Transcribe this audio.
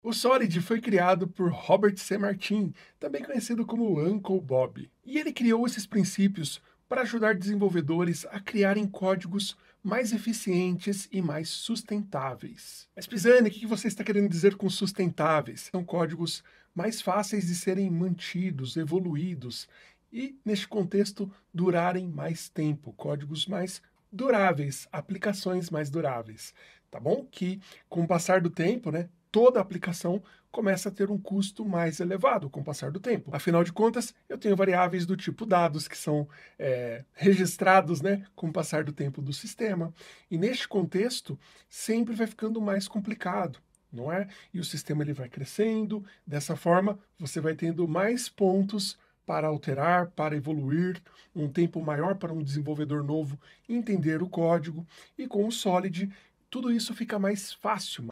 O Solid foi criado por Robert C. Martin, também conhecido como Uncle Bob, e ele criou esses princípios para ajudar desenvolvedores a criarem códigos mais eficientes e mais sustentáveis. Mas Pisani, o que você está querendo dizer com sustentáveis? São códigos mais fáceis de serem mantidos, evoluídos e, neste contexto, durarem mais tempo, códigos mais duráveis, aplicações mais duráveis, tá bom? Que com o passar do tempo, né, toda a aplicação começa a ter um custo mais elevado com o passar do tempo. Afinal de contas, eu tenho variáveis do tipo dados que são é, registrados né, com o passar do tempo do sistema. E neste contexto, sempre vai ficando mais complicado. Não é? E o sistema ele vai crescendo, dessa forma você vai tendo mais pontos para alterar, para evoluir, um tempo maior para um desenvolvedor novo entender o código e com o Solid tudo isso fica mais fácil.